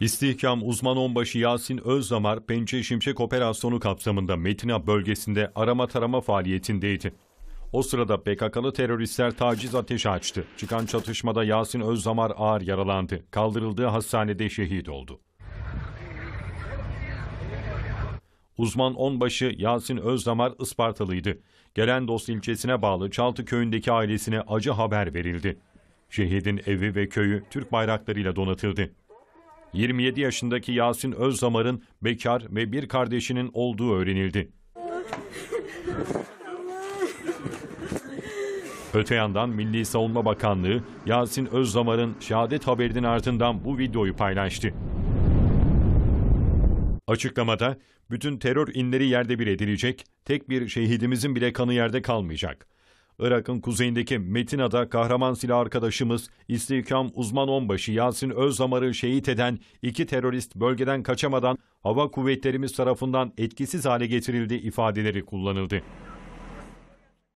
İstihkam uzman onbaşı Yasin Özdamar, Pençe Şimşek Operasyonu kapsamında Metina bölgesinde arama tarama faaliyetindeydi. O sırada PKK'lı teröristler taciz ateşi açtı. Çıkan çatışmada Yasin Özdamar ağır yaralandı. Kaldırıldığı hastanede şehit oldu. Uzman onbaşı Yasin Özdamar Ispartalıydı. Gelendost ilçesine bağlı Çaltı köyündeki ailesine acı haber verildi. Şehidin evi ve köyü Türk bayraklarıyla donatıldı. 27 yaşındaki Yasin Özdamar'ın bekar ve bir kardeşinin olduğu öğrenildi. Öte yandan Milli Savunma Bakanlığı Yasin Özdamar'ın şehadet haberinin ardından bu videoyu paylaştı. Açıklamada bütün terör inleri yerde bir edilecek, tek bir şehidimizin bile kanı yerde kalmayacak. Irak'ın kuzeyindeki Metina'da kahraman silah arkadaşımız İstihkam uzman onbaşı Yasin Özdamar'ı şehit eden iki terörist bölgeden kaçamadan hava kuvvetlerimiz tarafından etkisiz hale getirildi ifadeleri kullanıldı.